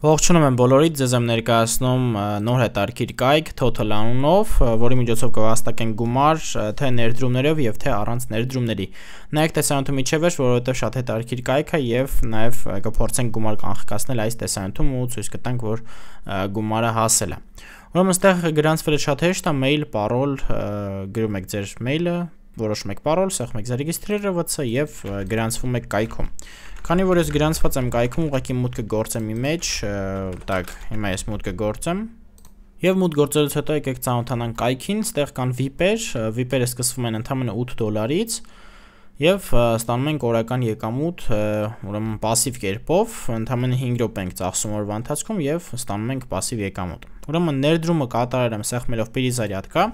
Ողջունում եմ բոլորիդ, ձեզ եմ ներկայացնում նոր հետարքիր կայք Total անունով, որի միջոցով կվաստակենք գումար թե ներդրումներով եւ թե առանց ներդրումների։ Նայեք տեսանյութում իջև էր, որովհետեւ շատ հետարքիր կայք է եւ նաեւ կփորձենք գումար կանխկացնել այս տեսանյութում ու ցույց կտանք, որ գումարը հասել է։ Ուրեմն այստեղ գրանցվելը շատ հեշտ է, mail, parole գրում եք ձեր mail-ը, որոշում եք parole, սեղմեք զարեգիստրիրը վց եւ գրանցվում եք կայքում։ Քանի որ ես գրանցված եմ կայքում, ուղղակի մուտքը գործեմ ի մեջ, տակ, հիմա ես մուտքը գործեմ։ Եվ մուտ գործելուց հետո եկեք ծանոթանանք կայքին, ստեղ կան VIP-եր, VIP-երը սկսվում են ընդամենը 8 դոլարից, եւ ստանում ենք օրական եկամուտ, ուրեմն пассив կերպով, ընդամենը 5 րոպե ենք ծախսում օրվա ընթացքում եւ ստանում ենք пассив եկամուտ։ Ուրեմն ներդրումը կատարել եմ սեղմելով перезарядка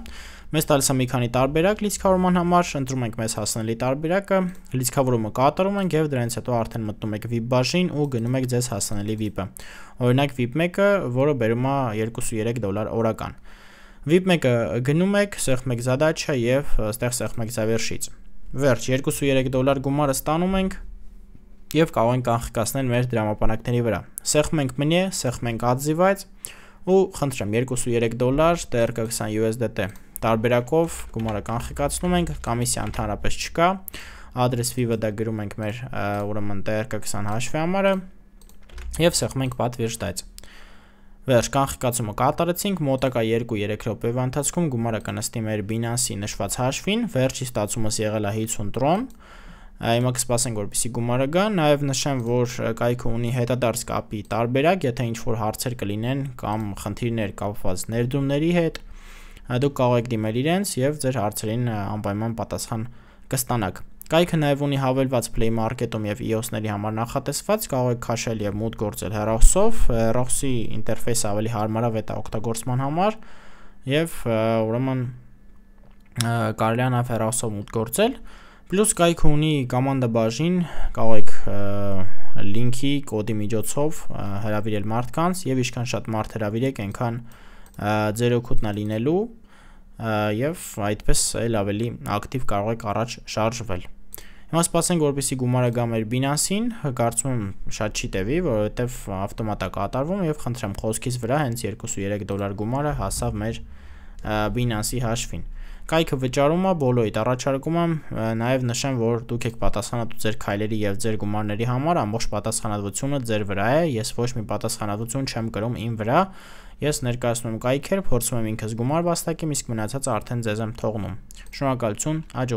Մեզ տալիս է մի քանի տարբերակ լիցքավորման համար, ընտրում ենք մեզ հասնելի տարբերակը, լիցքավորումը կատարում ենք եւ դրանից հետո արդեն մտնում եք VIP բաժին ու գնում եք ձեզ հասանելի VIP-ը։ Օրինակ VIP 1-ը, որը բերում է 2-3 դոլար օրական։ VIP 1-ը գնում եք, սեղմեք զադաչա եւ ստեղ սեղմեք զավերշից։ Վերջ 2.3 դոլար գումարը ստանում ենք եւ կարող ենք անխկացնել մեր դրամապանակների վրա։ Սեղմ ենք մնի, սեղմ ենք adzivates ու խնդրեմ 2.3 դոլար TRK 20 USDT։ Տարբերակով գումարը կանխիկացնում ենք, կամիսիա ընդհանրապես չկա։ Address fee-ը դա գրում ենք մեր ուրեմն TRK 20 հաշվի համարը եւ սեղմ ենք պատվիրժտած։ Վերջ կանխիկացումը կատարեցինք, մոտակա 2-3 րոպեվա ընթացքում գումարը կնստի մեր Binance-ի նշված հաշվին, վերջի ստացումս եղել է 50 տրոն, Հիմա կսպասենք որպեսի գումարը գա, նաև նշեմ, որ կայքը ունի հետադարձ կապի տարբերակ, եթե ինչ-որ հարցեր կլինեն կամ խնդիրներ կապված ներդրումների հետ, դուք կարող եք դիմել իրենց եւ ձեր հարցերին անպայման պատասխան կստանաք։ Կայքը նաև ունի հավելված Play Market-ում եւ iOS-ների համար նախատեսված կարող եք քաշել եւ մուտք գործել հեռախոսով, հեռախոսի ինտերֆեյսը ավելի հարմարավետ է օգտագործման համար եւ ուրեմն կարելի է նաև հեռախոսով մուտք գործել։ Պլյուս կայքը ունի կոմանդա բաժին, կարող եք լինքի կոդի միջոցով հրավիրել մարդկանց եւ ինչքան շատ մարդ հրավիրեք, այնքան ձեր օգուտն է լինելու եւ այդպես էլ ավելի ակտիվ կարող եք առաջ շարժվել։ Հիմա սպասենք, որպեսի գումարը գա մեր Binance-ին, կարծում եմ շատ չի տևի, որովհետև ավտոմատ է կատարվում եւ խնդրեմ խոսքից վրա հենց 2.3 դոլար գումարը հասավ մեր Binance-ի հաշվին։ Կայքը վճարում է բոլոյդ, առաջարկում եմ նաև նշեմ, որ դուք եք պատասխանատու ձեր քայլերի եւ ձեր գումարների համար, ամբողջ պատասխանատվությունը ձեր վրա է, ես ոչ մի պատասխանատվություն չեմ կրում իմ վրա։ Ես ներկայացնում եմ կայքեր, փորձում եմ ինքս գումար վաստակեմ, իսկ մնացածը արդեն ձեզ եմ թողնում։ Շնորհակալություն, աջող